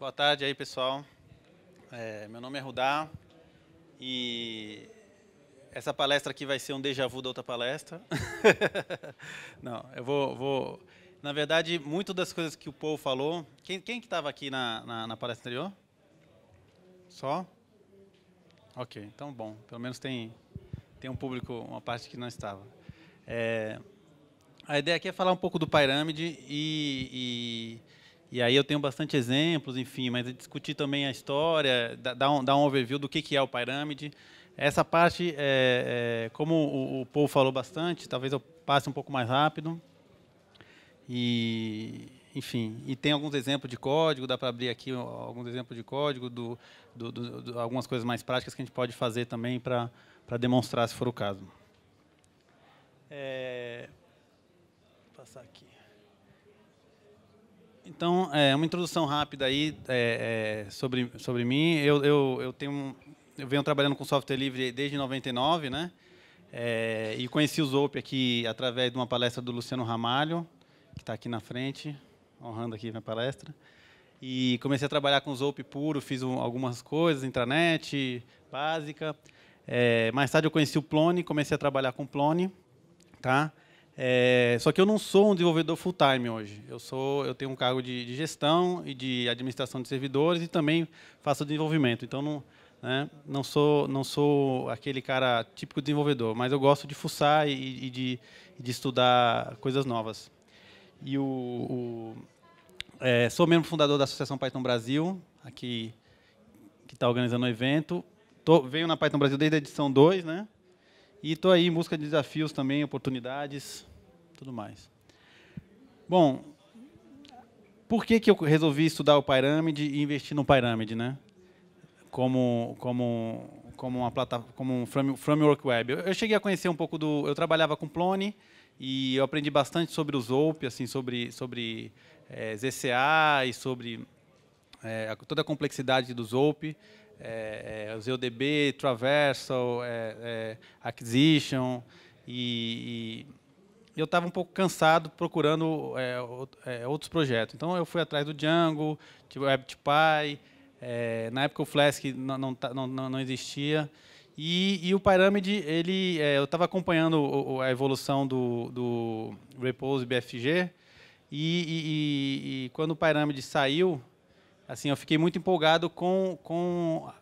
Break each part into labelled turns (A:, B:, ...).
A: Boa tarde aí, pessoal. É, meu nome é Rudá e essa palestra aqui vai ser um déjà vu da outra palestra. Não, eu vou, vou... Na verdade, muito das coisas que o Paul falou... Quem, quem que estava aqui na, na, na palestra anterior? Só? Ok, então bom. Pelo menos tem, tem um público, uma parte que não estava. É, a ideia aqui é falar um pouco do Pirâmide e, e e aí eu tenho bastante exemplos, enfim, mas discutir também a história, dar um, dar um overview do que, que é o Pirâmide. Essa parte, é, é, como o, o Paul falou bastante, talvez eu passe um pouco mais rápido. E, enfim, e tem alguns exemplos de código, dá para abrir aqui alguns exemplos de código, do, do, do, do, algumas coisas mais práticas que a gente pode fazer também para demonstrar, se for o caso. É, vou passar aqui. Então, é, uma introdução rápida aí é, é, sobre, sobre mim. Eu, eu, eu, tenho, eu venho trabalhando com software livre desde 99, né? É, e conheci o Zope aqui através de uma palestra do Luciano Ramalho, que está aqui na frente, honrando aqui minha palestra. E comecei a trabalhar com Zope puro, fiz um, algumas coisas, intranet, básica. É, mais tarde eu conheci o Plone, comecei a trabalhar com Plone, tá? É, só que eu não sou um desenvolvedor full time hoje. Eu sou, eu tenho um cargo de, de gestão e de administração de servidores e também faço desenvolvimento. Então não, né, não sou, não sou aquele cara típico desenvolvedor, mas eu gosto de fuçar e, e de, de, estudar coisas novas. E o, o é, sou membro fundador da Associação Python Brasil, aqui que está organizando o evento. Tô, venho na Python Brasil desde a edição 2, né? E estou aí em busca de desafios também, oportunidades, tudo mais. Bom, por que, que eu resolvi estudar o Pirâmide e investir no Pirâmide, né? Como, como, como uma plataforma, como um framework web. Eu cheguei a conhecer um pouco do, eu trabalhava com Plone e eu aprendi bastante sobre o Zope, assim, sobre sobre é, eh, ZCA e sobre é, toda a complexidade do Zope, é, os EUDB, Traversal, Acquisition e, e e eu estava um pouco cansado procurando é, é, outros projetos. Então eu fui atrás do Django, tipo WebTpy, é, na época o Flask não, tá, não, não, não existia. E, e, o Pyramid, ele, é, eu estava acompanhando a evolução do, do Repose BFG, e, e, e, quando o Pyramid saiu, assim, eu fiquei muito empolgado com, com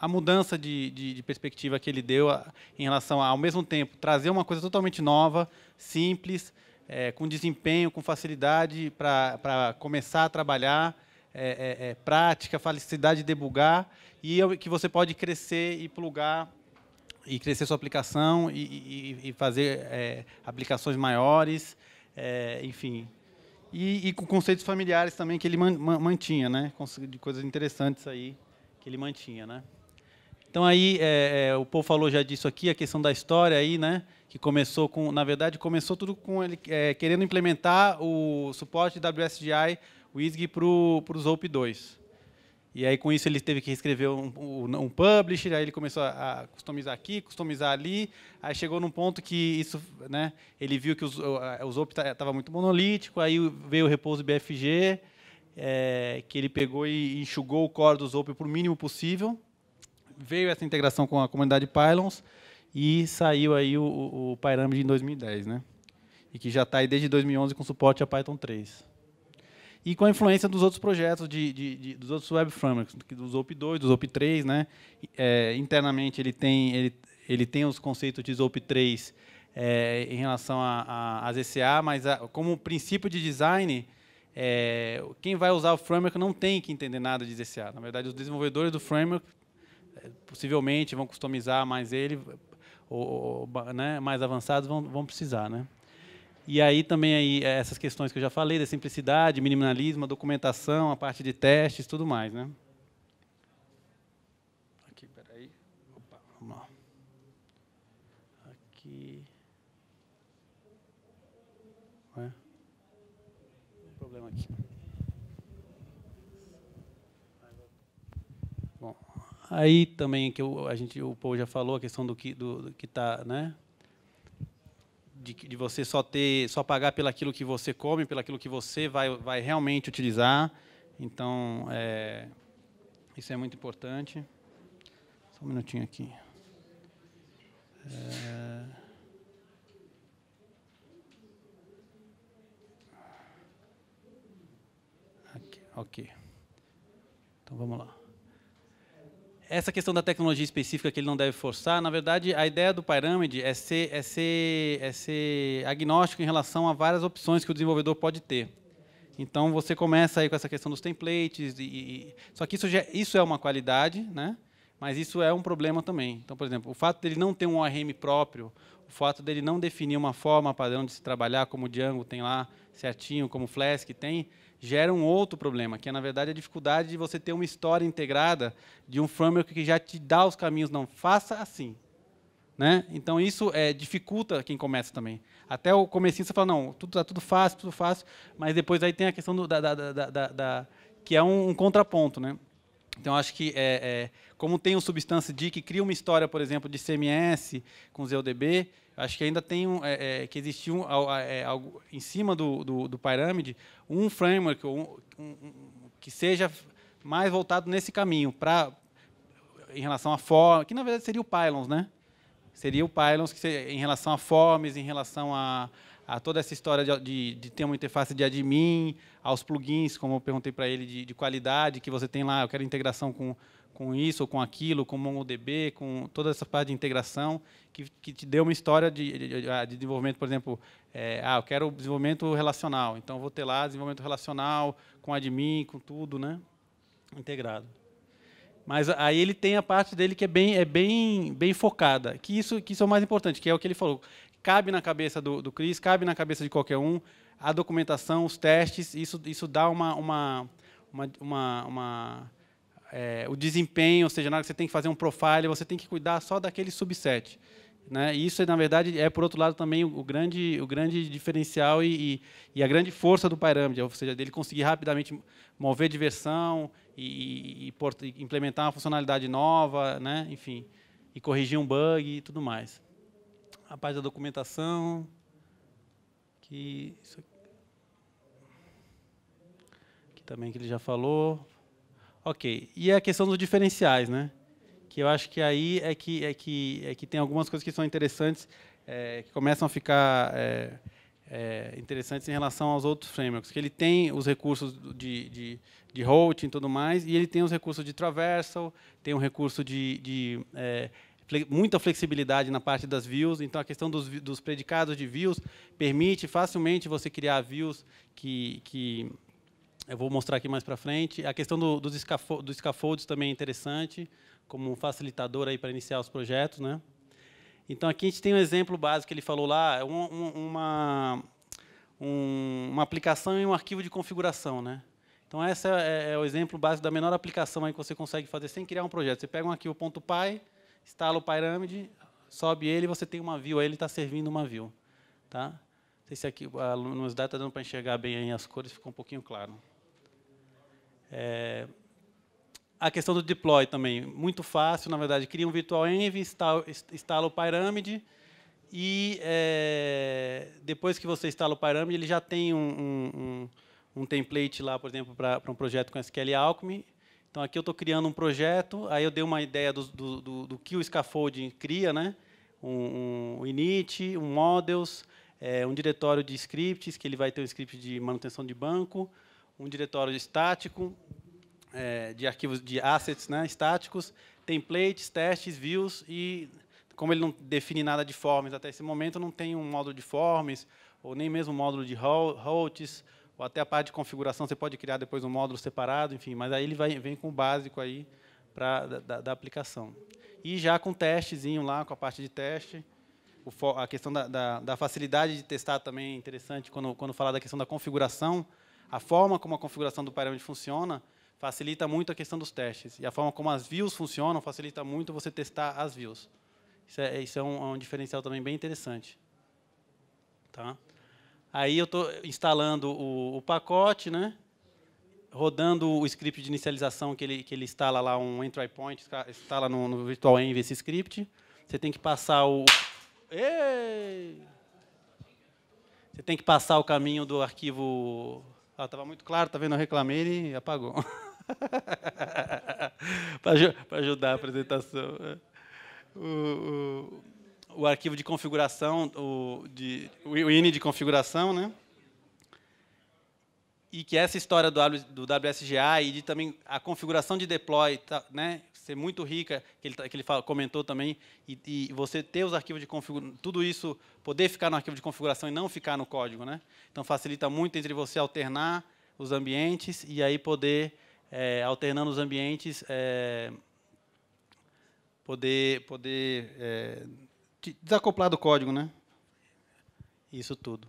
A: a mudança de, de, de, perspectiva que ele deu a, em relação a, ao mesmo tempo, trazer uma coisa totalmente nova, simples, é, com desempenho, com facilidade para começar a trabalhar, é, é, é prática, facilidade de debugar, e que você pode crescer e plugar e crescer sua aplicação e, e, e fazer é, aplicações maiores, é, enfim. E, e, com conceitos familiares também que ele man, man, mantinha, né? de coisas interessantes aí que ele mantinha, né? Então aí é, é, o povo falou já disso aqui, a questão da história aí, né? Que começou com, na verdade, começou tudo com ele é, querendo implementar o suporte WSGI, o ISG para o ZOP 2. E aí com isso ele teve que escrever um, um, publisher, aí ele começou a, customizar aqui, customizar ali, aí chegou num ponto que isso, né? Ele viu que os, os OP estava tá, muito monolítico, aí veio o repouso BFG, é, que ele pegou e enxugou o core do ZOP para o mínimo possível veio essa integração com a comunidade Pylons e saiu aí o, o Pyramid em 2010, né? E que já está aí desde 2011 com suporte a Python 3. E com a influência dos outros projetos, de, de, de dos outros web frameworks, dos OP2, dos OP3, né? É, internamente ele tem, ele, ele tem os conceitos de OP3 é, em relação às ECA, mas a, como princípio de design, é, quem vai usar o framework não tem que entender nada de ZCA. Na verdade, os desenvolvedores do framework possivelmente vão customizar mais ele, ou, ou né, mais avançados vão, vão precisar, né? E aí também aí é, essas questões que eu já falei, da simplicidade, minimalismo, a documentação, a parte de testes, tudo mais, né? Aí também que eu, a gente, o Paul já falou a questão do que do, do que está né? De, de, você só ter, só pagar pelaquilo que você come, pelaquilo que você vai vai realmente utilizar. Então, é, isso é muito importante. Só um minutinho aqui. É... aqui ok. Então vamos lá essa questão da tecnologia específica que ele não deve forçar, na verdade, a ideia do Pyramid é ser, é ser, é ser agnóstico em relação a várias opções que o desenvolvedor pode ter. Então, você começa aí com essa questão dos templates. E, e, só que isso, já, isso é uma qualidade, né? mas isso é um problema também. Então, por exemplo, o fato dele não ter um ORM próprio, o fato dele não definir uma forma padrão de se trabalhar, como o Django tem lá certinho, como o Flask tem, gera um outro problema, que é, na verdade, a dificuldade de você ter uma história integrada de um framework que já te dá os caminhos, não faça assim. Né? Então, isso é, dificulta quem começa também. Até o comecinho você fala, não, tudo, está tudo fácil, tudo fácil, mas depois aí tem a questão do, da, da, da, da, que é um, um contraponto. Né? Então, acho que, é, é, como tem o substância D que cria uma história, por exemplo, de CMS com ZODB. acho que ainda tem um, é, é que existir um, é, é, algo em cima do, do, do Pyramid, um framework um, um, que seja mais voltado nesse caminho, para em relação a forma, que na verdade seria o Pylons, né? Seria o Pylons que seria, em relação a forms, em relação a, a toda essa história de, de, de, ter uma interface de admin, aos plugins, como eu perguntei para ele, de, de, qualidade que você tem lá, eu quero integração com, com isso ou com aquilo, com MongoDB, com toda essa parte de integração, que, que te deu uma história de, desenvolvimento, por exemplo, é, ah, eu quero desenvolvimento relacional, então vou ter lá desenvolvimento relacional, com admin, com tudo, né? Integrado. Mas aí ele tem a parte dele que é bem, é bem, bem focada, que isso, que isso é o mais importante, que é o que ele falou cabe na cabeça do, do Cris, cabe na cabeça de qualquer um. A documentação, os testes, isso, isso dá uma, uma, uma, uma, uma é, o desempenho, ou seja, na hora que você tem que fazer um profile, você tem que cuidar só daquele subset. Né? Isso, na verdade, é, por outro lado, também o, grande, o grande diferencial e, e, e a grande força do Pyramid, ou seja, dele conseguir rapidamente mover de versão e, e implementar uma funcionalidade nova, né? enfim, e corrigir um bug e tudo mais a parte da documentação, que isso aqui, aqui também que ele já falou. Ok, e a questão dos diferenciais, né? Que eu acho que aí é que é que é que tem algumas coisas que são interessantes, é, que começam a ficar é, é, interessantes em relação aos outros frameworks, que ele tem os recursos de, de, de routing e tudo mais, e ele tem os recursos de traversal, tem um recurso de, de é, muita flexibilidade na parte das views, então a questão dos, dos predicados de views permite facilmente você criar views que, que eu vou mostrar aqui mais para frente. A questão do, dos scaffold, scaffolds também é interessante, como um facilitador para iniciar os projetos. Né? Então, aqui a gente tem um exemplo básico que ele falou lá, é um, uma, um, uma aplicação e um arquivo de configuração. Né? Então, esse é, é, o exemplo básico da menor aplicação aí que você consegue fazer sem criar um projeto. Você pega um arquivo .py, instala o Pyramid, sobe ele, você tem uma view, aí ele está servindo uma view. Tá? Não sei se aqui a luminosidade está dando para enxergar bem aí as cores, ficou um pouquinho claro. É, a questão do deploy também, muito fácil, na verdade. Cria um virtual env, instala, instala o Pyramid, e é, depois que você instala o Pyramid, ele já tem um, um, um, um template lá, por exemplo, para um projeto com SQL Alchemy, então, aqui eu estou criando um projeto, aí eu dei uma ideia do, do, do, do que o scaffolding cria, né? um, um init, um models, é, um diretório de scripts, que ele vai ter um script de manutenção de banco, um diretório estático, é, de arquivos de assets né, estáticos, templates, testes, views, e como ele não define nada de forms até esse momento, não tem um módulo de forms, ou nem mesmo um módulo de routes, ou até a parte de configuração, você pode criar depois um módulo separado, enfim, mas aí ele vai, vem com o básico aí pra, da, da aplicação. E já com testezinho lá, com a parte de teste, a questão da, da, da, facilidade de testar também é interessante quando, quando falar da questão da configuração. A forma como a configuração do parâmetro funciona facilita muito a questão dos testes. E a forma como as views funcionam facilita muito você testar as views. Isso é, isso é, um, é um diferencial também bem interessante. Tá? Aí eu estou instalando o, o, pacote, né? rodando o script de inicialização que ele, que ele instala lá, um entry point, instala no, no virtual env esse script. Você tem que passar o... Ei! Você tem que passar o caminho do arquivo... Ah, estava muito claro, tá vendo? Eu reclamei e apagou. Para ajudar a apresentação. É. o, o o arquivo de configuração, o, de, o ini de configuração, né? E que essa história do, do WSGA e de também a configuração de deploy, tá, né? Ser muito rica, que ele, tá, que ele fala, comentou também, e, e, você ter os arquivos de configuração, tudo isso, poder ficar no arquivo de configuração e não ficar no código, né? Então facilita muito entre você alternar os ambientes e aí poder, é, alternando os ambientes, é, poder, poder é, desacoplar do código, né? Isso tudo.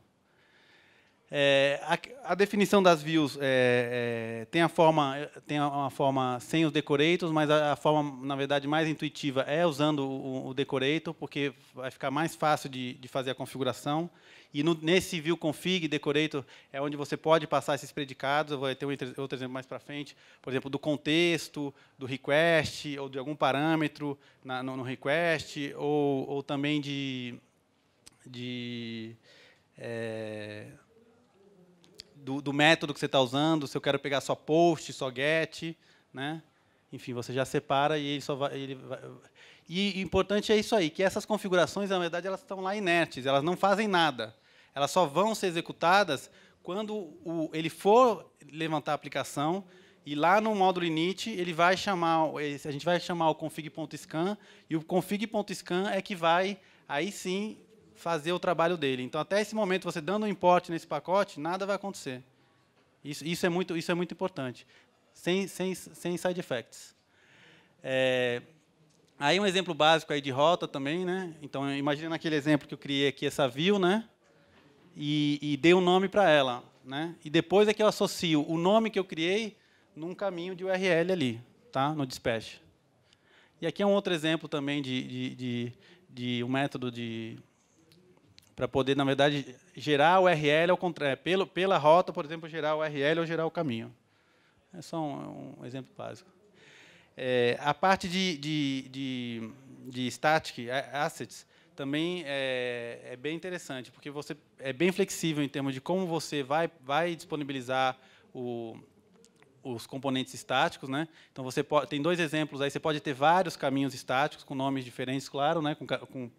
A: É, a, a, definição das views é, é, tem a forma tem uma forma sem os decorators, mas a, a forma na verdade mais intuitiva é usando o, o, decorator, porque vai ficar mais fácil de, de fazer a configuração. E no, nesse View Config Decorator é onde você pode passar esses predicados. Eu vou ter um, outro exemplo mais para frente, por exemplo, do contexto, do request, ou de algum parâmetro na, no, no, request, ou, ou também de. de é, do, do, método que você está usando, se eu quero pegar só post, só get, né? enfim, você já separa e ele só vai, ele vai, e importante é isso aí, que essas configurações, na verdade, elas estão lá inertes, elas não fazem nada. Elas só vão ser executadas quando o, ele for levantar a aplicação e lá no módulo init ele vai chamar, a gente vai chamar o config.scan e o config.scan é que vai aí sim fazer o trabalho dele. Então até esse momento você dando um import nesse pacote, nada vai acontecer. Isso, isso é muito isso é muito importante. Sem sem sem side effects. É, Aí um exemplo básico aí de rota também, né? Então imagina aquele exemplo que eu criei aqui essa view, né? E, e dei um nome para ela, né? E depois é que eu associo o nome que eu criei num caminho de URL ali, tá? No dispatch. E aqui é um outro exemplo também de, de, de, de um método de para poder, na verdade, gerar o URL ao contrário, é, pelo, pela rota, por exemplo, gerar o URL ou gerar o caminho. É só um, um exemplo básico. É, a parte de, de, de, de static assets também é, é, bem interessante, porque você é bem flexível em termos de como você vai, vai disponibilizar o, os componentes estáticos, né? Então você pode, tem dois exemplos aí, você pode ter vários caminhos estáticos com nomes diferentes, claro, né? Com, com, com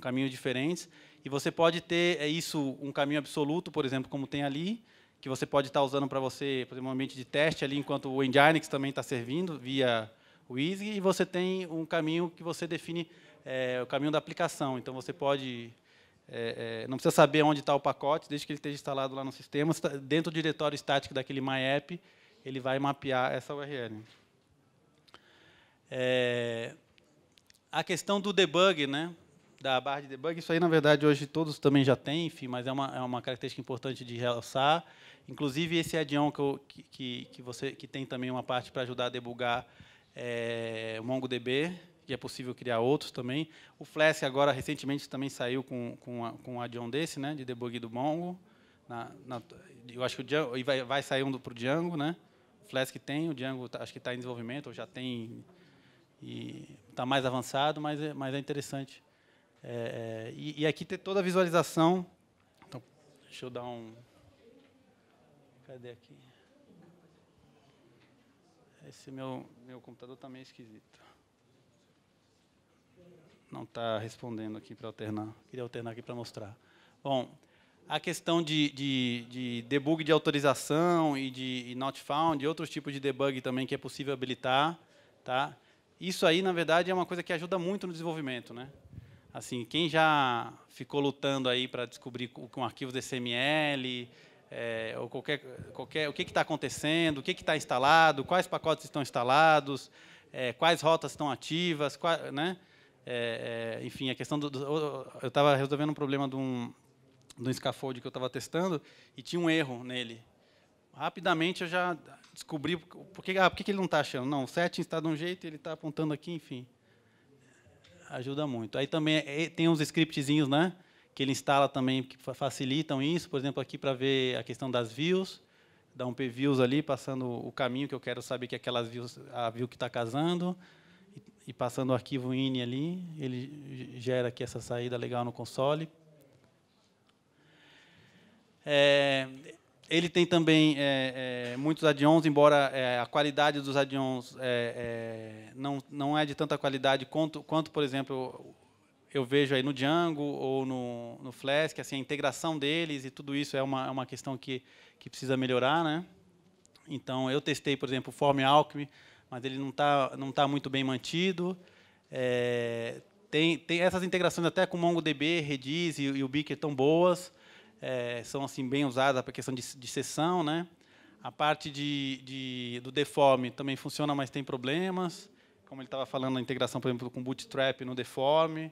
A: caminhos diferentes, e você pode ter é isso um caminho absoluto, por exemplo, como tem ali, que você pode estar usando para você, por exemplo, um ambiente de teste ali, enquanto o Nginx também está servindo via o ISG, e você tem um caminho que você define é, o caminho da aplicação. Então, você pode... É, é, não precisa saber onde está o pacote, desde que ele esteja instalado lá no sistema, tá, dentro do diretório estático daquele MyApp, ele vai mapear essa URL. É, a questão do debug, né? da barra de debug. Isso aí, na verdade, hoje todos também já têm, enfim, mas é uma, é uma característica importante de realçar. Inclusive, esse add-on que, que, que, você, que tem também uma parte para ajudar a debugar é, o MongoDB, que é possível criar outros também. O Flask agora recentemente também saiu com, com, com um add-on desse, né, de debug do Mongo. Na, na, eu acho que o Django, e vai, vai sair um para o Django, né? O Flask tem, o Django tá, acho que está em desenvolvimento, ou já tem e está mais avançado, mas é, mas é interessante. É, é, e, e, aqui tem toda a visualização. Então, deixa eu dar um. Cadê aqui? Esse meu, meu computador está meio esquisito. Não está respondendo aqui para alternar. Queria alternar aqui para mostrar. Bom, a questão de, de, de, debug de autorização e de e not found, e outros tipos de debug também que é possível habilitar, tá? Isso aí, na verdade, é uma coisa que ajuda muito no desenvolvimento, né? Assim, quem já ficou lutando aí para descobrir com arquivos cml é, ou qualquer, qualquer, o que está acontecendo, o que está instalado, quais pacotes estão instalados, é, quais rotas estão ativas, qual, né? É, é, enfim, a questão do, do eu estava resolvendo um problema de um, de um scaffold que eu estava testando e tinha um erro nele. Rapidamente eu já descobri ah, por que ele não está achando. Não, o setting está de um jeito, ele está apontando aqui, enfim. Ajuda muito. Aí também é, tem uns scriptzinhos, né? que ele instala também, que facilitam isso, por exemplo, aqui para ver a questão das views, dá um views ali, passando o caminho que eu quero saber que aquelas views, a view que está casando, e, passando o arquivo ini ali, ele gera aqui essa saída legal no console. É, ele tem também é, é, muitos add-ons, embora é, a qualidade dos add-ons é, é, não, não é de tanta qualidade quanto, quanto por exemplo, eu vejo aí no Django ou no, no Flask, assim, a integração deles e tudo isso é uma, é uma questão que, que precisa melhorar, né? Então, eu testei, por exemplo, o Form Alchemy, mas ele não está não tá muito bem mantido. É, tem, tem essas integrações até com MongoDB, Redis e, e o Beaker tão boas, é, são assim bem usadas para questão de, de sessão, né? A parte de, de, do Deform também funciona, mas tem problemas. Como ele estava falando, a integração, por exemplo, com Bootstrap no Deform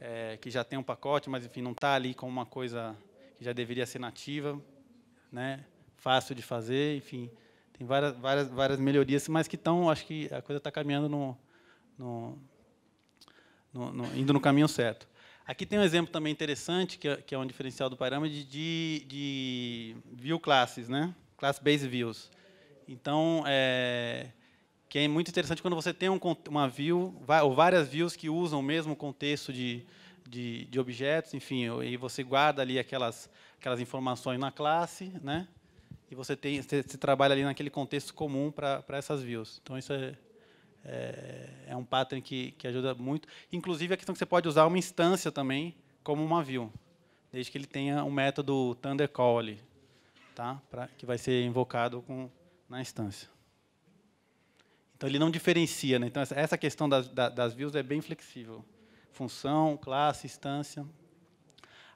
A: é, que já tem um pacote, mas enfim, não está ali com uma coisa que já deveria ser nativa, né? fácil de fazer, enfim, tem várias, várias, várias melhorias, mas que estão, acho que a coisa está caminhando no, no, no, no, indo no caminho certo. Aqui tem um exemplo também interessante, que é, que é um diferencial do Pyramid, de, de view classes, né? class-based views. Então, é, que é muito interessante quando você tem um, uma view, ou várias views que usam o mesmo contexto de, de, de, objetos, enfim, e você guarda ali aquelas, aquelas informações na classe, né? e você, tem, você, você trabalha ali naquele contexto comum para essas views. Então, isso é, é, é, um pattern que, que ajuda muito. Inclusive, a questão é que você pode usar uma instância também como uma view, desde que ele tenha um método Thundercall ali, tá? pra, que vai ser invocado com, na instância. Então ele não diferencia. Né? Então essa questão das, das views é bem flexível. Função, classe, instância.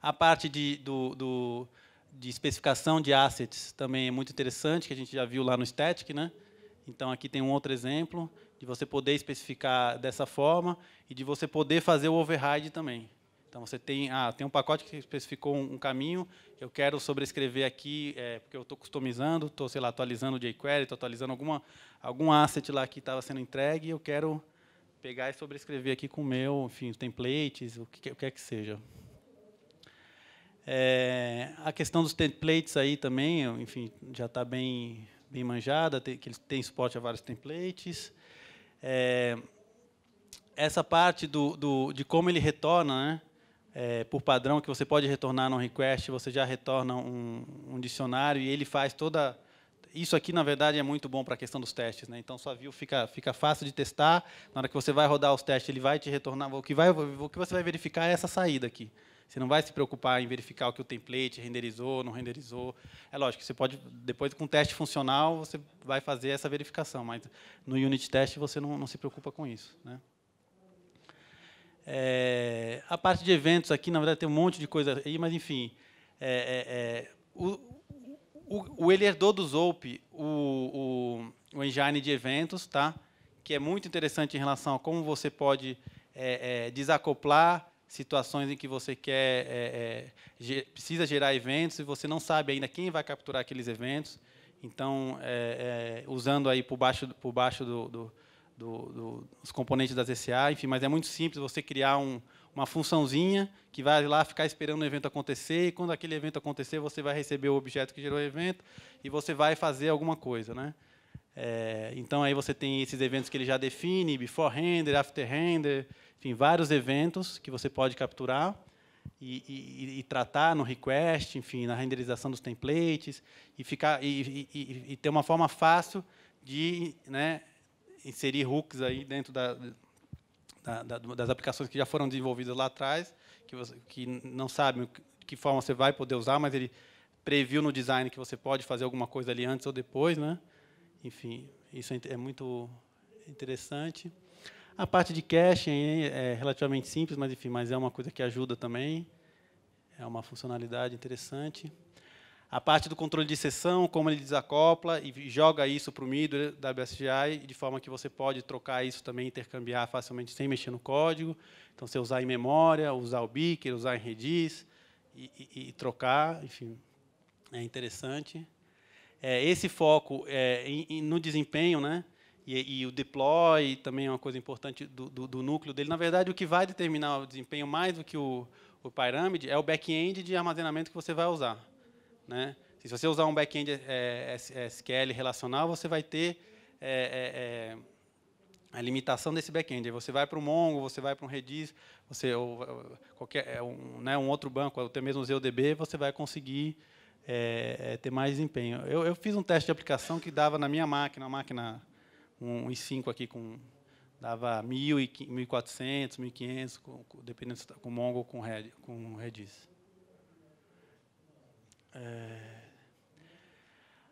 A: A parte de, do, do, de especificação de assets também é muito interessante, que a gente já viu lá no Static. Né? Então aqui tem um outro exemplo de você poder especificar dessa forma e de você poder fazer o override também. Então você tem, ah, tem um pacote que especificou um, um caminho, eu quero sobrescrever aqui, é, porque eu estou customizando, estou, sei lá, atualizando o jQuery, estou atualizando alguma, algum asset lá que estava sendo entregue, eu quero pegar e sobrescrever aqui com o meu, enfim, templates, o que, o que é que seja. É, a questão dos templates aí também, enfim, já está bem, bem manjada, tem, que eles têm suporte a vários templates. É, essa parte do, do, de como ele retorna, né? é, por padrão que você pode retornar num request, você já retorna um, um, dicionário e ele faz toda. Isso aqui, na verdade, é muito bom para a questão dos testes. Né? Então, sua view fica, fica fácil de testar. Na hora que você vai rodar os testes, ele vai te retornar. O que, vai, o que você vai verificar é essa saída aqui. Você não vai se preocupar em verificar o que o template renderizou, não renderizou. É lógico, você pode, depois com o teste funcional, você vai fazer essa verificação, mas no unit test você não, não se preocupa com isso. Né? É, a parte de eventos aqui, na verdade, tem um monte de coisa aí, mas, enfim, é, é, é o, o, o, ele herdou do Zoop o, o, o, engine de eventos, tá? que é muito interessante em relação a como você pode é, é, desacoplar situações em que você quer precisa gerar eventos e você não sabe ainda quem vai capturar aqueles eventos. Então, usando aí por baixo, por baixo do, do do, do, dos componentes das SA, enfim, mas é muito simples você criar um, uma funçãozinha que vai lá ficar esperando o evento acontecer, e quando aquele evento acontecer, você vai receber o objeto que gerou o evento e você vai fazer alguma coisa. Né? É, então, aí você tem esses eventos que ele já define, before render, after render, enfim, vários eventos que você pode capturar e, e, e tratar no request, enfim, na renderização dos templates, e, ficar, e, e ter uma forma fácil de né, inserir hooks aí dentro da, da, da, das aplicações que já foram desenvolvidas lá atrás, que, você, que não sabem que forma você vai poder usar, mas ele previu no design que você pode fazer alguma coisa ali antes ou depois, né? Enfim, isso é, é muito interessante. A parte de caching é relativamente simples, mas enfim, mas é uma coisa que ajuda também. É uma funcionalidade interessante. A parte do controle de sessão, como ele desacopla e joga isso para o MIDI da WSGI, de forma que você pode trocar isso também, intercambiar facilmente sem mexer no código. Então, você usar em memória, usar o Beaker, usar em Redis e, e, e trocar, enfim, é interessante. É, esse foco é, em, no desempenho, né? E, e, o deploy também é uma coisa importante do, do, do, núcleo dele. Na verdade, o que vai determinar o desempenho mais do que o, o é o back-end de armazenamento que você vai usar. Né? Se você usar um back-end é, é, é, é SQL relacional, você vai ter é, é, a limitação desse back-end. Você vai para um Mongo, você vai para um Redis, você ou, qualquer um, né, um outro banco, até mesmo o ZDB, você vai conseguir ter mais desempenho. Eu, eu, fiz um teste de aplicação que dava na minha máquina, uma máquina um i5 aqui com dava 1.400, 1.500, dependendo se tá com Mongo ou com, Red, com Redis. É...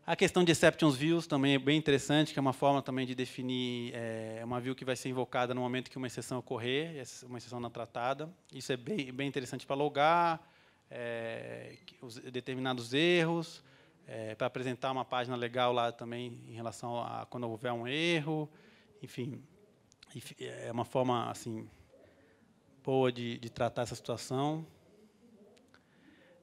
A: A questão de exceptions views também é bem interessante, que é uma forma também de definir é, uma view que vai ser invocada no momento que uma exceção ocorrer, uma exceção não tratada. Isso é bem, bem interessante para logar é, os, determinados erros, é, para apresentar uma página legal lá também em relação a quando houver um erro. Enfim, é uma forma assim boa de, de tratar essa situação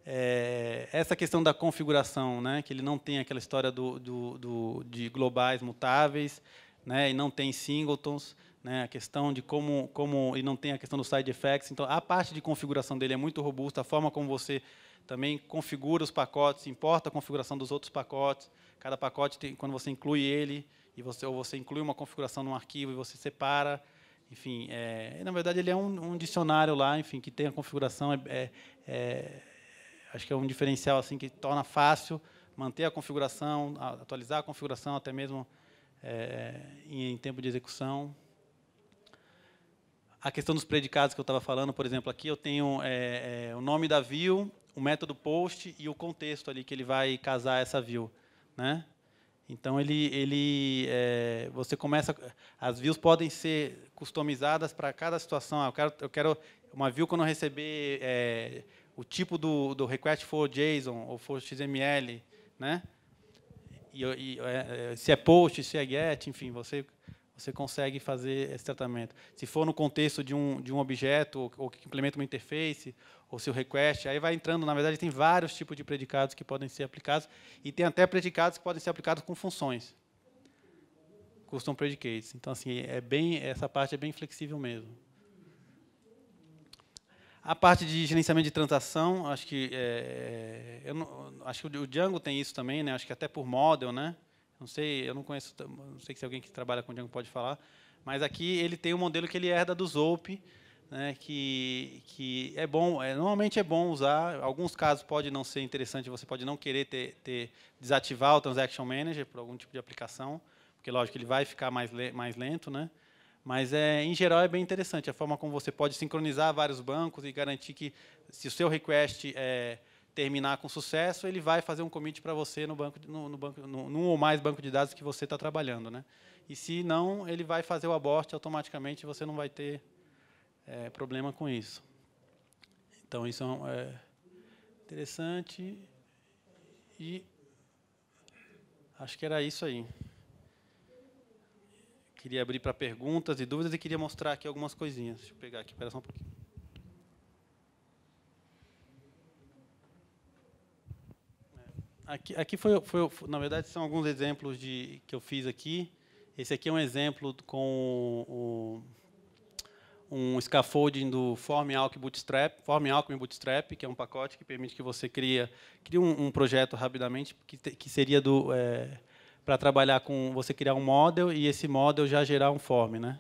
A: é, essa questão da configuração, né, que ele não tem aquela história do, do, do, de globais mutáveis, né, e não tem singletons, né, a questão de como, como e não tem a questão do side effects. Então, a parte de configuração dele é muito robusta, a forma como você também configura os pacotes, importa a configuração dos outros pacotes. Cada pacote, tem, quando você inclui ele, e você, ou você inclui uma configuração num arquivo e você separa. Enfim, é, na verdade, ele é um, um dicionário lá, enfim, que tem a configuração. É, é, é acho que é um diferencial assim que torna fácil manter a configuração, atualizar a configuração até mesmo é, em tempo de execução. A questão dos predicados que eu estava falando, por exemplo, aqui eu tenho é, é, o nome da view, o método post e o contexto ali que ele vai casar essa view, né? Então ele, ele é, você começa, as views podem ser customizadas para cada situação. Ah, eu quero, eu quero uma view quando eu receber é, o tipo do, do request for JSON ou for XML, né? E, e, é, é, se é post, se é get, enfim, você você consegue fazer esse tratamento. Se for no contexto de um, de um objeto, ou, ou que implementa uma interface, ou se o request, aí vai entrando, na verdade, tem vários tipos de predicados que podem ser aplicados, e tem até predicados que podem ser aplicados com funções. Custom predicates. Então, assim, é bem, essa parte é bem flexível mesmo. A parte de gerenciamento de transação, acho que é, eu não, acho que o Django tem isso também, né? Acho que até por model, né? Não sei, eu não conheço, não sei se alguém que trabalha com Django pode falar, mas aqui ele tem um modelo que ele herda do Zope, né? Que que é bom, é, normalmente é bom usar. Alguns casos pode não ser interessante, você pode não querer ter, ter desativar o Transaction Manager por algum tipo de aplicação, porque lógico ele vai ficar mais mais lento, né? Mas, é, em geral, é bem interessante a forma como você pode sincronizar vários bancos e garantir que, se o seu request é, terminar com sucesso, ele vai fazer um commit para você no banco, no, no banco, no, num ou mais banco de dados que você está trabalhando, né? E se não, ele vai fazer o aborte automaticamente e você não vai ter é, problema com isso. Então isso é, é interessante e acho que era isso aí queria abrir para perguntas e dúvidas e queria mostrar aqui algumas coisinhas. Deixa eu pegar aqui, espera só um pouquinho. É. Aqui, aqui foi, foi, na verdade, são alguns exemplos de, que eu fiz aqui. Esse aqui é um exemplo com o, um scaffolding do Form Alchemy Bootstrap, Form Alchemy Bootstrap, que é um pacote que permite que você cria, cria um, um projeto rapidamente, que, te, que seria do... É, para trabalhar com você criar um model e esse model já gerar um form, né?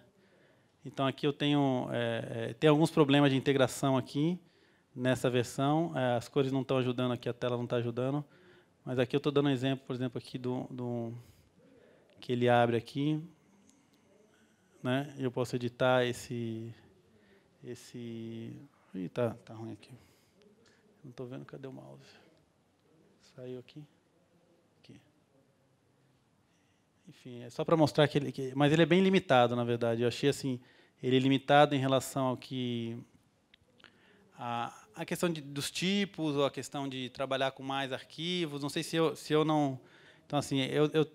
A: Então aqui eu tenho é, é tem alguns problemas de integração aqui nessa versão. É, as cores não estão ajudando aqui, a tela não está ajudando. Mas aqui eu estou dando um exemplo, por exemplo, aqui do, do que ele abre aqui, né? Eu posso editar esse esse Ih, tá, tá ruim aqui. Não estou vendo cadê o mouse. Saiu aqui. Enfim, é só para mostrar que ele. Que, mas ele é bem limitado, na verdade. Eu achei assim, ele é limitado em relação ao que. A, a questão de, dos tipos, ou a questão de trabalhar com mais arquivos. Não sei se eu, se eu não. Então, assim, eu, eu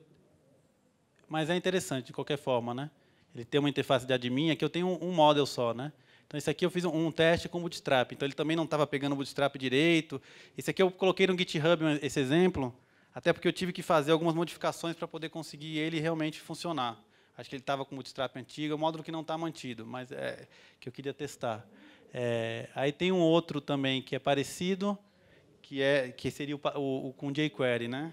A: mas é interessante de qualquer forma, né? Ele tem uma interface de admin, aqui eu tenho um, um model só, né? Então esse aqui eu fiz um, um teste com Bootstrap, então ele também não estava pegando o Bootstrap direito. Esse aqui eu coloquei no GitHub esse exemplo, até porque eu tive que fazer algumas modificações para poder conseguir ele realmente funcionar. Acho que ele estava com o bootstrap antigo, é um módulo que não está mantido, mas é que eu queria testar. É, aí tem um outro também que é parecido, que é que seria o, o, o com jQuery, né?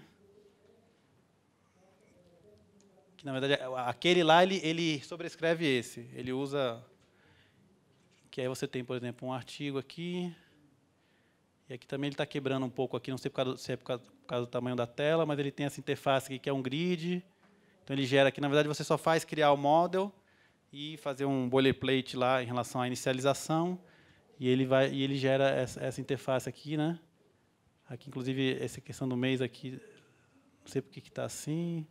A: Que na verdade aquele lá ele, ele sobrescreve esse, ele usa que aí você tem, por exemplo, um artigo aqui, e aqui também ele está quebrando um pouco aqui, não sei por causa, se é por causa, por causa, do tamanho da tela, mas ele tem essa interface aqui que é um grid. Então ele gera aqui, na verdade você só faz criar o model e fazer um boilerplate lá em relação à inicialização. E ele, vai, e ele gera essa, essa interface aqui, né? Aqui, inclusive, essa questão do mês aqui, não sei por que está assim.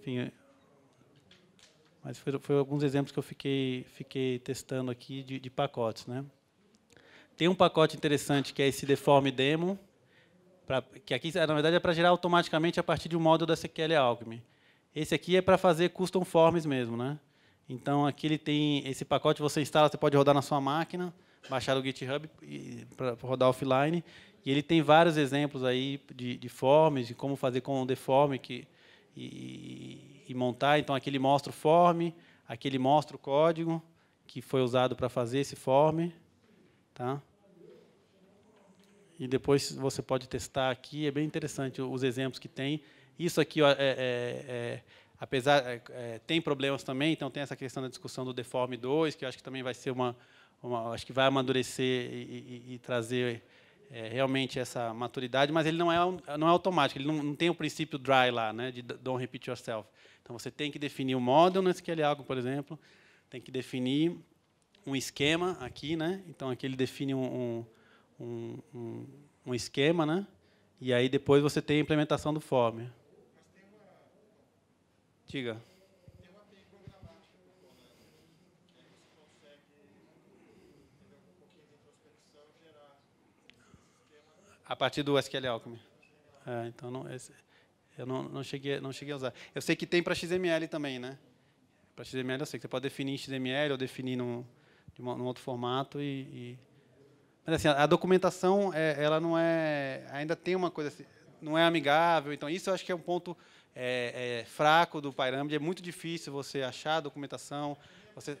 A: Enfim, mas foi, foi, alguns exemplos que eu fiquei, fiquei testando aqui de, de pacotes, né? Tem um pacote interessante que é esse Deform Demo, pra, que aqui, na verdade, é para gerar automaticamente a partir de um módulo da SQL Alchemy. Esse aqui é para fazer custom forms mesmo. Né? Então, aqui ele tem esse pacote, você instala, você pode rodar na sua máquina, baixar o GitHub para rodar offline. E ele tem vários exemplos aí de, de forms, de como fazer com o deform que, e, e montar. Então, aqui ele mostra o form, aqui ele mostra o código que foi usado para fazer esse form. Tá? E depois você pode testar aqui, é bem interessante os exemplos que tem. Isso aqui, ó, é, é, é, apesar, é, é, tem problemas também, então tem essa questão da discussão do Deform 2, que eu acho que também vai ser uma, uma acho que vai amadurecer e, e, e trazer é, realmente essa maturidade, mas ele não é, não é automático, ele não, não tem o princípio dry lá, né, de don't repeat yourself. Então você tem que definir o model no SQL algo, por exemplo, tem que definir um esquema aqui, né? Então aqui ele define um, um, um, um esquema, né? E aí depois você tem a implementação do form. Diga. A partir do SQL Alchemy. É, então não, esse, eu não, não, cheguei, não cheguei a usar. Eu sei que tem para XML também, né? Para XML eu sei que você pode definir em XML ou definir no, de um, num outro formato e, e... mas assim a, documentação é, ela não é ainda tem uma coisa assim, não é amigável então isso eu acho que é um ponto é, é, fraco do Pyramid é muito difícil você achar a documentação você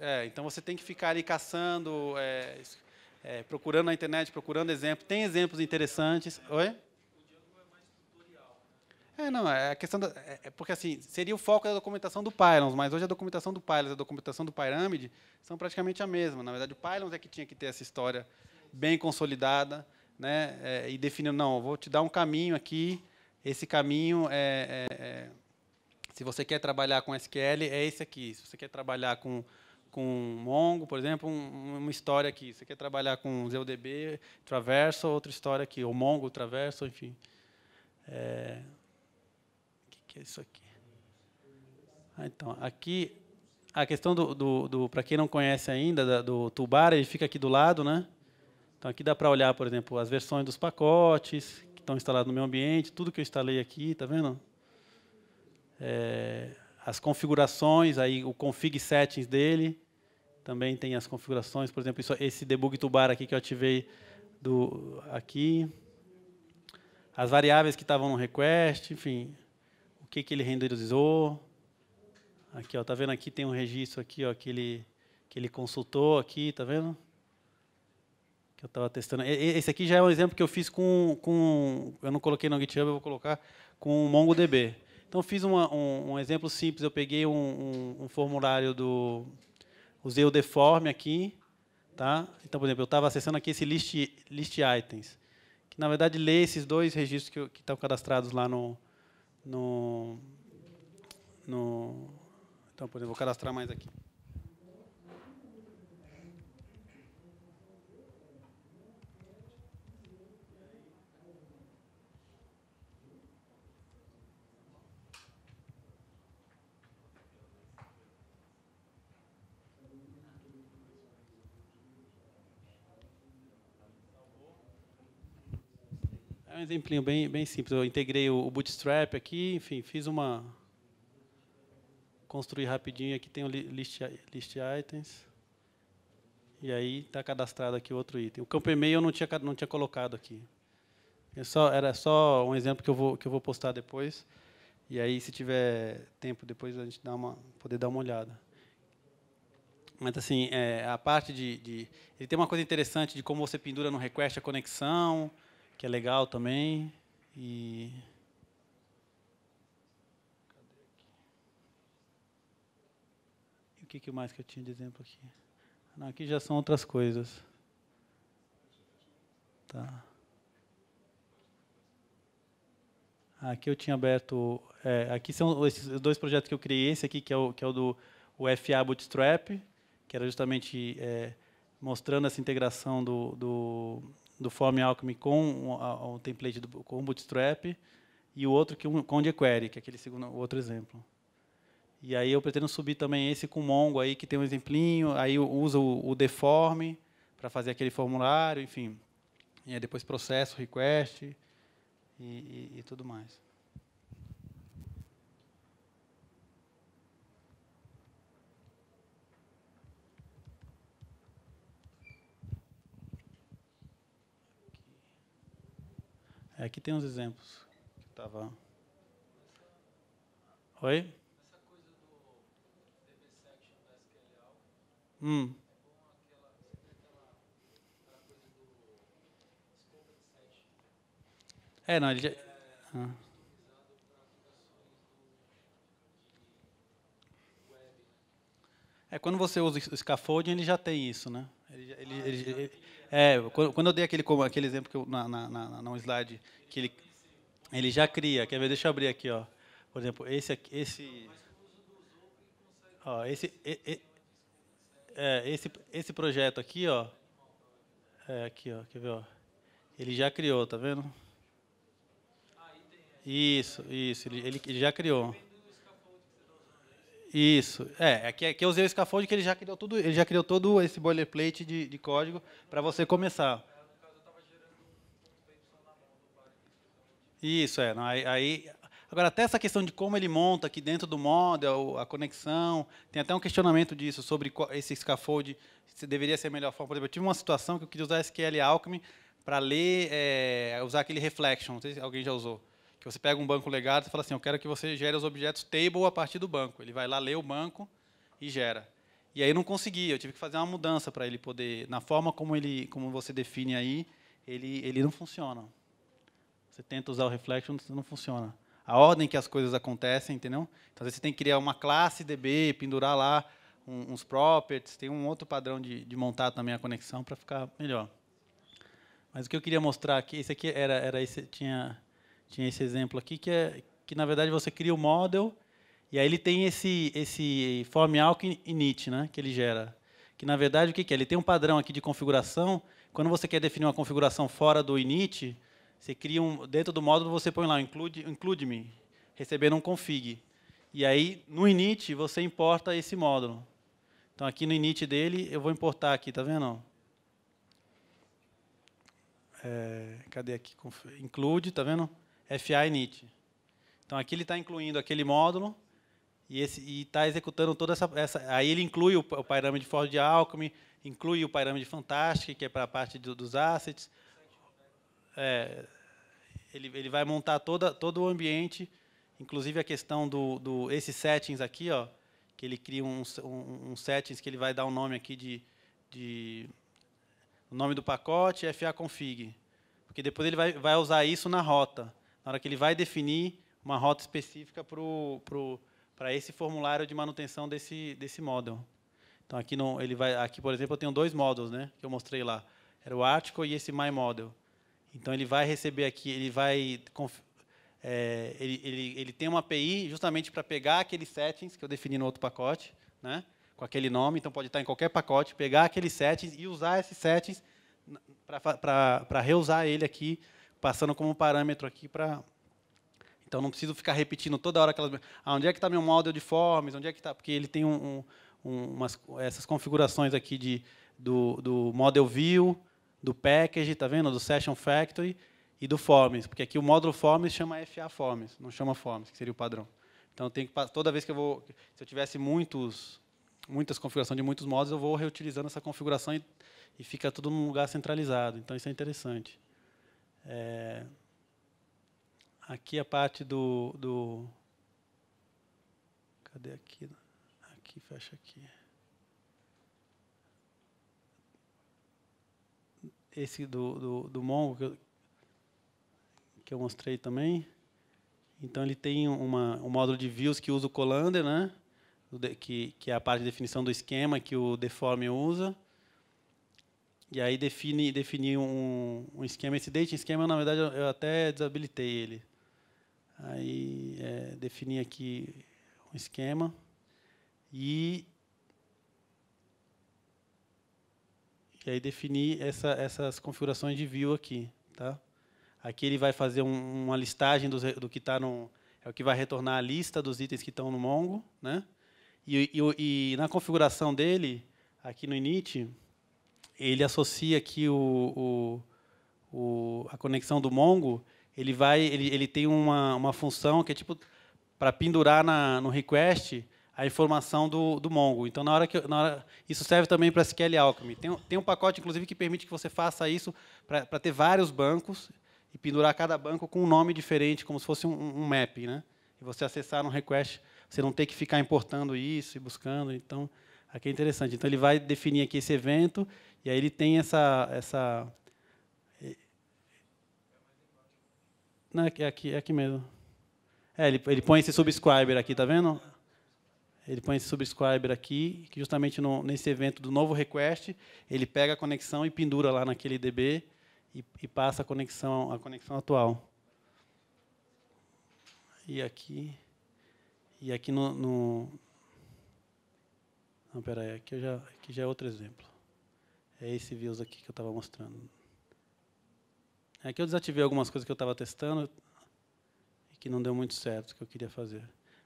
A: é, então você tem que ficar ali caçando é, é, procurando na internet procurando exemplos tem exemplos interessantes oi é, não, é a questão da. É, é, porque assim, seria o foco da documentação do Pylons, mas hoje a documentação do Pylons e a documentação do Pyramid são praticamente a mesma. Na verdade, o Pylons é que tinha que ter essa história bem consolidada, né? É, e definindo, não, vou te dar um caminho aqui. Esse caminho é, é, é se você quer trabalhar com SQL, é esse aqui. Se você quer trabalhar com com Mongo, por exemplo, um, uma história aqui. Se você quer trabalhar com ZODB, Traverso, outra história aqui, ou Mongo, Traverso, enfim. É, que é isso aqui? Ah, então, aqui, a questão do, do, do para quem não conhece ainda, do toolbar, ele fica aqui do lado, né? Então, aqui dá para olhar, por exemplo, as versões dos pacotes que estão instalados no meu ambiente, tudo que eu instalei aqui, tá vendo? É, as configurações, aí o config settings dele, também tem as configurações, por exemplo, isso, esse debug toolbar aqui que eu ativei do aqui, as variáveis que estavam no request, enfim, que, que ele renderizou. Aqui, ó, tá vendo aqui tem um registro aqui, ó, que ele que ele consultou aqui, tá vendo? Que eu estava testando. Esse aqui já é um exemplo que eu fiz com, com eu não coloquei no GitHub, eu vou colocar com o MongoDB. Então fiz uma, um, um, exemplo simples, eu peguei um, um, um, formulário do usei o deform aqui, tá? Então, por exemplo, eu estava acessando aqui esse list list items, que na verdade lê esses dois registros que, que estão cadastrados lá no no, no então, por exemplo, vou cadastrar mais aqui. exemplinho bem, bem simples. Eu integrei o, Bootstrap aqui, enfim, fiz uma... Construí rapidinho. Aqui tem o list, list items. E aí está cadastrado aqui outro item. O campo e-mail eu não tinha, não tinha colocado aqui. É só, era só um exemplo que eu, vou, que eu vou postar depois. E aí, se tiver tempo, depois a gente dá uma, poder dar uma olhada. Mas, assim, é, a parte de, de, Ele tem uma coisa interessante de como você pendura no request a conexão, que é legal também. E o que, que mais que eu tinha de exemplo aqui? Não, aqui já são outras coisas. Tá. Aqui eu tinha aberto. É, aqui são esses dois projetos que eu criei. Esse aqui, que é o, que é o do o FA Bootstrap, que era justamente é, mostrando essa integração do, do do Form Alchemy com o um, template do, com o Bootstrap e o outro que um, com jQuery, que é aquele segundo, o outro exemplo. E aí eu pretendo subir também esse com Mongo aí que tem um exemplinho, aí usa o, o deform para fazer aquele formulário, enfim. E aí depois processo, request e, e, e tudo mais. É, aqui tem uns exemplos. Que tava... Oi? Essa coisa do db Section da SQL Section. É, não, ele já... É ah. web. Né? É, quando você usa o scaffolding, ele já tem isso, né? Ele, ele, ah, ele, ele é, quando, eu dei aquele, aquele exemplo que eu, na, na, na, no slide, que ele, ele já cria. Quer ver? Deixa eu abrir aqui, ó. Por exemplo, esse aqui, esse, ó, esse, e, é, esse, esse projeto aqui, ó. É, aqui, ó. Quer ver? Ó. Ele já criou, tá vendo? Isso, isso. Ele, ele já criou. Isso. É, aqui, é aqui é eu usei o scaffold que ele já criou tudo, ele já criou todo esse boilerplate de, de código para você começar. Isso, é. Não, aí, aí, agora, até essa questão de como ele monta aqui dentro do model, a conexão, tem até um questionamento disso, sobre esse scaffold, se deveria ser a melhor forma. Por exemplo, eu tive uma situação que eu queria usar SQL Alchemy para ler, é, usar aquele reflection, não sei se alguém já usou que você pega um banco legado e fala assim, eu quero que você gere os objetos table a partir do banco. Ele vai lá, lê o banco e gera. E aí não consegui, eu tive que fazer uma mudança para ele poder, na forma como ele, como você define aí, ele ele não funciona. Você tenta usar o reflection, não funciona. A ordem que as coisas acontecem, entendeu? Então, às vezes você tem que criar uma classe DB, pendurar lá um, uns properties, tem um outro padrão de, de montar também a conexão para ficar melhor. Mas o que eu queria mostrar aqui, esse aqui era era esse tinha tinha esse exemplo aqui que é que na verdade você cria o model e aí ele tem esse esse form alk init, né, que ele gera. Que na verdade o que é? Ele tem um padrão aqui de configuração. Quando você quer definir uma configuração fora do init, você cria um dentro do módulo você põe lá include include me recebendo um config. E aí no init você importa esse módulo. Então aqui no init dele eu vou importar aqui, tá vendo? É, cadê aqui? Include, tá vendo? FA init. Então aqui ele está incluindo aquele módulo e está executando toda essa, essa, Aí ele inclui o, o parâmetro de Ford de Alchemy, inclui o parâmetro de Fantastic, que é para a parte do, dos assets. É, ele, ele vai montar toda, todo o ambiente, inclusive a questão do, do esses settings aqui, ó, que ele cria uns um, um, um, settings que ele vai dar o um nome aqui de, de o nome do pacote, FA config, porque depois ele vai, vai usar isso na rota na hora que ele vai definir uma rota específica para esse formulário de manutenção desse, desse módulo. Então, aqui, ele vai, aqui, por exemplo, eu tenho dois módulos né, que eu mostrei lá. Era o Article e esse My Model. Então, ele vai receber aqui, ele vai... É, ele, ele, ele tem uma API justamente para pegar aqueles settings que eu defini no outro pacote, né, com aquele nome, então pode estar em qualquer pacote, pegar aqueles settings e usar esses settings para reusar ele aqui passando como parâmetro aqui para. Então não preciso ficar repetindo toda hora aquelas. Ah, onde é que está meu model de forms? Onde é que está? Porque ele tem um, um, umas, essas configurações aqui de, do, do model view, do package, tá vendo? Do session factory e do forms, porque aqui o módulo forms chama FA forms, não chama forms, que seria o padrão. Então tem que toda vez que eu vou, se eu tivesse muitos muitas configurações de muitos modos, eu vou reutilizando essa configuração e, e fica tudo num lugar centralizado. Então isso é interessante. É, aqui a parte do, do. Cadê aqui? Aqui, fecha aqui. Esse do, do, do Mongo que eu, que eu mostrei também. Então ele tem uma, um módulo de views que usa o Colander, né? que, que é a parte de definição do esquema que o Deform usa. E aí define, defini um, um esquema. Esse dating esquema, na verdade, eu, eu até desabilitei ele. Aí é, defini aqui um esquema. E, e aí defini essa, essas configurações de view aqui. Tá? Aqui ele vai fazer um, uma listagem do, do que está no... É o que vai retornar a lista dos itens que estão no Mongo. Né? E, e, e na configuração dele, aqui no init ele associa aqui o, o, o, a conexão do Mongo, ele, vai, ele, ele tem uma, uma função que é tipo para pendurar na, no request a informação do, do Mongo. Então, na hora que na hora, isso serve também para SQL Alchemy. Tem, tem um pacote, inclusive, que permite que você faça isso para ter vários bancos e pendurar cada banco com um nome diferente, como se fosse um, um map, né? E você acessar um request, você não ter que ficar importando isso e buscando. Então, aqui é interessante. Então, ele vai definir aqui esse evento e aí ele tem essa. essa Não, é, é aqui, é aqui mesmo. É, ele, ele põe esse subscriber aqui, tá vendo? Ele põe esse subscriber aqui, que justamente no, nesse evento do novo request, ele pega a conexão e pendura lá naquele DB e, e passa a conexão, a conexão atual. E aqui. E aqui no. no... Não, peraí, aqui já, aqui já é outro exemplo. É esse views aqui que eu estava mostrando. Aqui é eu desativei algumas coisas que eu estava testando e que não deu muito certo, que eu queria fazer.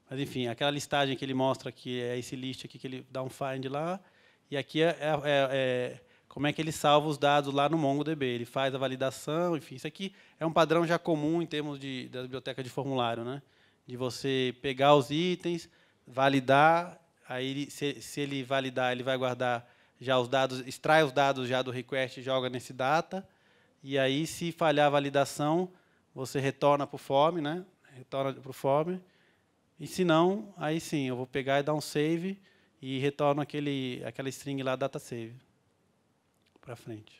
A: Mas, enfim, aquela listagem que ele mostra aqui, é esse list aqui que ele dá um find lá, e aqui é, é, é, é como é que ele salva os dados lá no MongoDB. Ele faz a validação, enfim. Isso aqui é um padrão já comum em termos de, da biblioteca de formulário, né? de você pegar os itens, validar, aí se, se ele validar, ele vai guardar já os dados, extrai os dados já do request e joga nesse data. E aí, se falhar a validação, você retorna para o form, né? Retorna para o form. E se não, aí sim, eu vou pegar e dar um save e retorno aquele, aquela string lá data save para frente.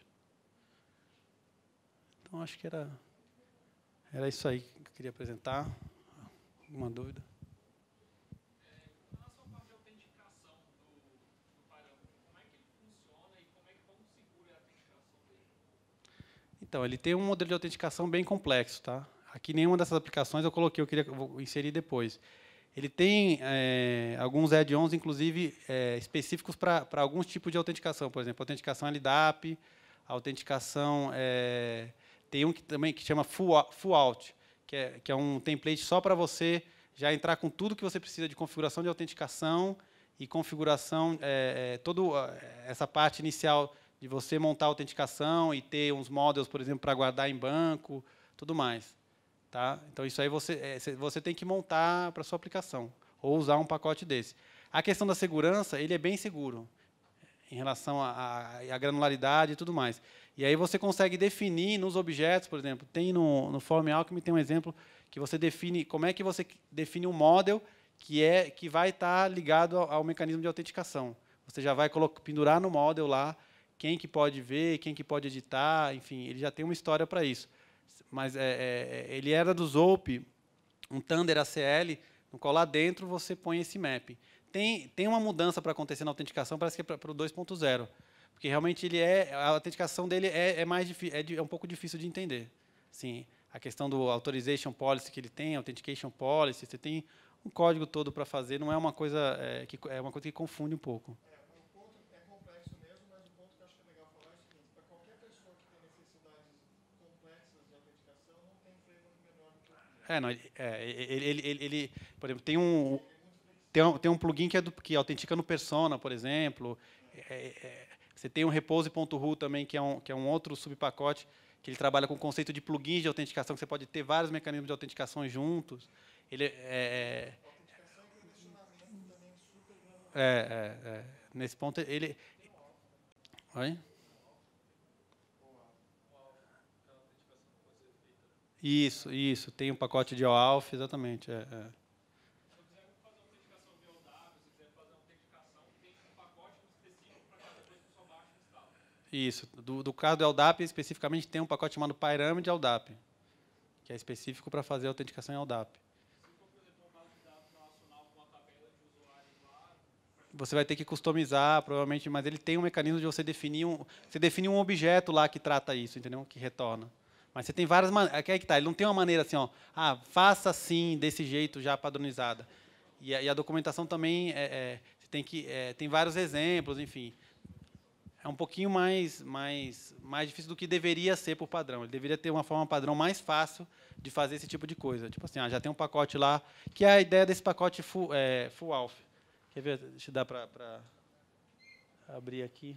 A: Então acho que era era isso aí que eu queria apresentar. Alguma dúvida? Então, ele tem um modelo de autenticação bem complexo, tá? Aqui nenhuma dessas aplicações eu coloquei, eu queria vou inserir depois. Ele tem é, alguns add-ons, inclusive, é, específicos para alguns tipos de autenticação. Por exemplo, autenticação LDAP, autenticação... É, tem um que também que chama Full, full Out, que é, que é um template só para você já entrar com tudo que você precisa de configuração de autenticação e configuração, é, toda essa parte inicial de você montar a autenticação e ter uns models, por exemplo, para guardar em banco, tudo mais. Tá? Então, isso aí você, é, você tem que montar para a sua aplicação, ou usar um pacote desse. A questão da segurança, ele é bem seguro, em relação à granularidade e tudo mais. E aí você consegue definir nos objetos, por exemplo, tem no, no Form Alchemy tem um exemplo que você define como é que você define um model que, é, que vai estar tá ligado ao, ao mecanismo de autenticação. Você já vai pendurar no model lá quem que pode ver, quem que pode editar, enfim, ele já tem uma história para isso. Mas é, é, é, ele era do Zope, um Thunder ACL, no qual lá dentro você põe esse mapping. Tem, tem uma mudança para acontecer na autenticação, parece que é para o 2.0, porque realmente ele é a autenticação dele é, é mais é, é um pouco difícil de entender. Sim, a questão do authorization policy que ele tem, authentication policy, você tem um código todo para fazer, não é uma coisa é, que é uma coisa que confunde um pouco. É, não, é, ele, ele, ele, ele, por exemplo, tem um, tem um, tem um plugin que, é do, que autentica no Persona, por exemplo. É, é, você tem um repose.ru também, que é um, que é um outro subpacote, que ele trabalha com o conceito de plugins de autenticação, que você pode ter vários mecanismos de autenticação juntos. Ele é... É, é, é, é nesse ponto, ele... Oi? Isso, isso. Tem um pacote de OAuth, exatamente. É, é. Isso. Do, do, caso do LDAP, especificamente, tem um pacote chamado Pyramid LDAP, que é específico para fazer a autenticação em LDAP. Você vai ter que customizar, provavelmente, mas ele tem um mecanismo de você definir um, você definir um objeto lá que trata isso, entendeu? Que retorna. Mas você tem várias maneiras. Aqui é, é que tá, ele não tem uma maneira assim, ó, ah, faça assim, desse jeito já padronizada. E a, e a documentação também é, é, tem, que, é, tem vários exemplos, enfim. É um pouquinho mais, mais, mais difícil do que deveria ser por padrão. Ele deveria ter uma forma padrão mais fácil de fazer esse tipo de coisa. Tipo assim, ah, já tem um pacote lá, que é a ideia desse pacote full, é, full alpha. Quer ver? Deixa eu dar para abrir aqui.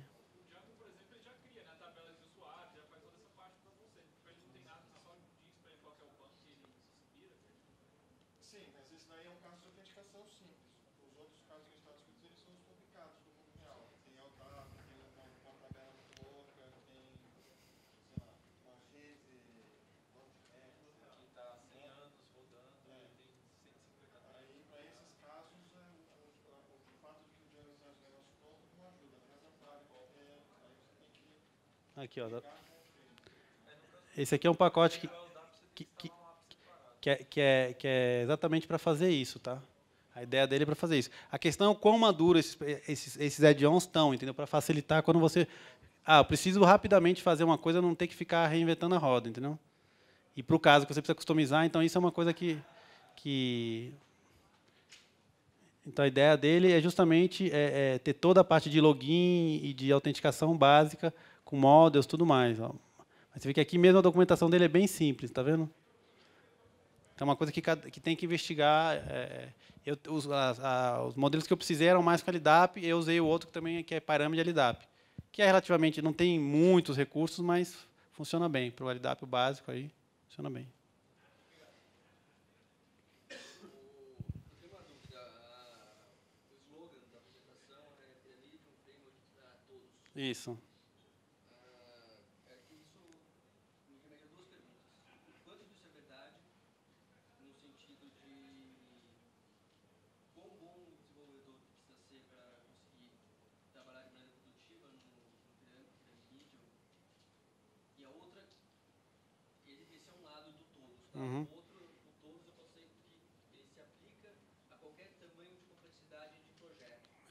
A: Sim, mas esse daí é um caso de autenticação simples. Os outros casos que estão discutidos eles são os complicados do mundo real. Tem Altaf, tem uma, uma tabela muito louca, tem, sei lá, uma rede, é, que está há 100 anos rodando, é. tem 150 anos. Aí, para esses casos, é, o, o, o, fato de que o dinheiro né? é um negócio todo não ajuda, mas é claro, é, aí você tem que. Aqui, ó. É, esse aqui é um pacote que, que, que que é, que é, que é exatamente para fazer isso, tá? A ideia dele é para fazer isso. A questão é o quão maduro esses, esses, esses add-ons estão, entendeu? Para facilitar quando você. Ah, eu preciso rapidamente fazer uma coisa, não ter que ficar reinventando a roda, entendeu? E para o caso que você precisa customizar, então isso é uma coisa que. que então a ideia dele é justamente é, é, ter toda a parte de login e de autenticação básica, com models tudo mais. Ó. Mas você vê que aqui mesmo a documentação dele é bem simples, tá vendo? Então, é uma coisa que, que tem que investigar. É, é eu, os, a, a, os, modelos que eu precisei eram mais com a LIDAP, eu usei o outro que também é, que é parâmetro de LIDAP, que é relativamente, não tem muitos recursos, mas funciona bem. Para o LIDAP básico, aí, funciona bem. Isso.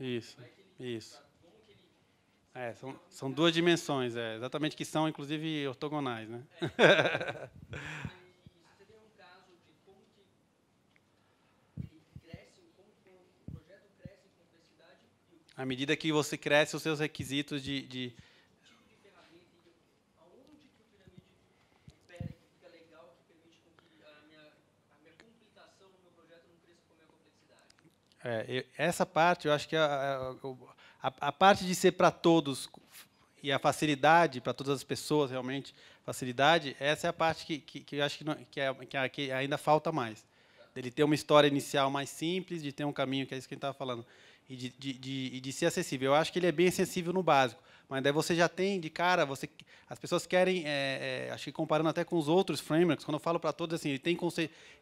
A: Isso, isso. É, são, são duas dimensões, é, exatamente, que são, inclusive, ortogonais. Né? À medida que você cresce os seus requisitos de, de É, essa parte, eu acho que a, é, é, a, a parte de ser para todos e a facilidade para todas as pessoas, realmente, facilidade, essa é a parte que, que, que eu acho que, não, que, é, que, é, que, ainda falta mais. Dele ter uma história inicial mais simples, de ter um caminho, que é isso que a gente estava falando, e de, de, de, de, ser acessível. Eu acho que ele é bem acessível no básico mas daí você já tem de cara, você, as pessoas querem, é, é, acho que comparando até com os outros frameworks, quando eu falo para todos assim, ele, tem,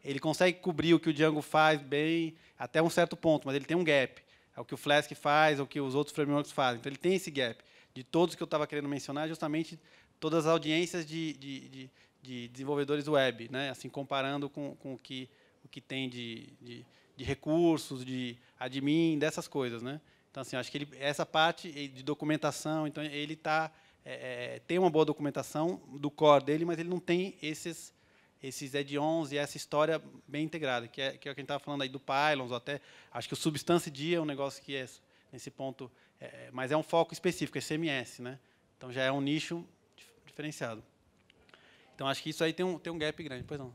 A: ele consegue cobrir o que o Django faz bem até um certo ponto, mas ele tem um gap. É o que o Flask faz, é o que os outros frameworks fazem. Então ele tem esse gap. De todos que eu estava querendo mencionar, justamente todas as audiências de, de, de, de desenvolvedores web, né? assim comparando com, com o, que, o que tem de, de recursos, de admin, dessas coisas, né? Então, assim, acho que ele, essa parte de documentação, então ele tá, é, é, tem uma boa documentação do core dele, mas ele não tem esses esses add-ons e essa história bem integrada, que é, que é o que a gente estava falando aí do Pylons, até acho que o Substance D é um negócio que é nesse ponto, é, é, mas é um foco específico, é CMS, né? Então já é um nicho diferenciado. Então acho que isso aí tem um, tem um gap grande, pois não.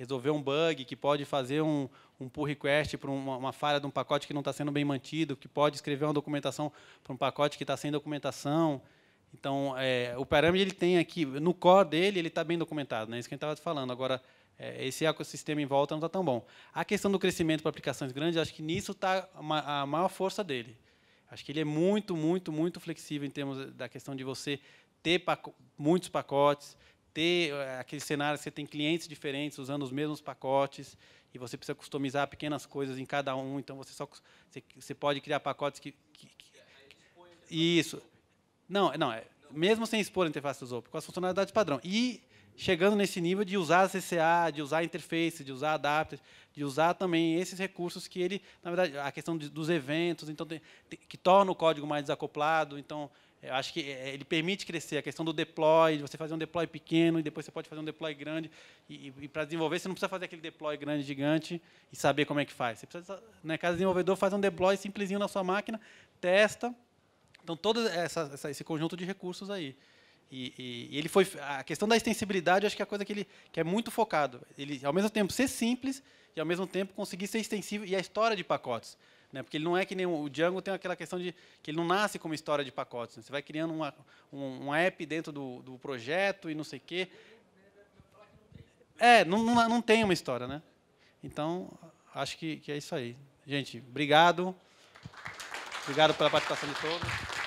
A: resolver um bug, que pode fazer um, um pull request para uma, uma, falha de um pacote que não está sendo bem mantido, que pode escrever uma documentação para um pacote que está sem documentação. Então, é, o parâmetro ele tem aqui, no core dele, ele está bem documentado, né? isso que a gente estava falando. Agora, é, esse ecossistema em volta não está tão bom. A questão do crescimento para aplicações grandes, acho que nisso está a maior força dele. Acho que ele é muito, muito, muito flexível em termos da questão de você ter pac muitos pacotes, ter eh, aquele cenário que você tem clientes diferentes usando os mesmos pacotes e você precisa customizar pequenas coisas em cada um, então você só você, você pode criar pacotes que, que, que isso não é, não é mesmo sem expor a interface do Zope, com as funcionalidades padrão e chegando nesse nível de usar CCA, de usar interface, de usar adapters, de usar também esses recursos que ele, na verdade, a questão de, dos eventos, então tem, que torna o código mais desacoplado, então eu acho que é, ele permite crescer. A questão do deploy, de você fazer um deploy pequeno e depois você pode fazer um deploy grande. E, e, e para desenvolver, você não precisa fazer aquele deploy grande, gigante e saber como é que faz. Você precisa, né, cada desenvolvedor faz um deploy simplesinho na sua máquina, testa. Então, todo essa, essa, esse conjunto de recursos aí. E, e, ele foi a questão da extensibilidade, acho que é a coisa que ele que é muito focado. Ele, ao mesmo tempo, ser simples e ao mesmo tempo conseguir ser extensível e a história de pacotes. Né? Porque ele não é que nem o Django tem aquela questão de que ele não nasce como história de pacotes. Né? Você vai criando uma, um, um, app dentro do, do projeto e não sei o quê. É, não, não, não, tem uma história, né? Então, acho que, que é isso aí. Gente, obrigado. Obrigado pela participação de todos.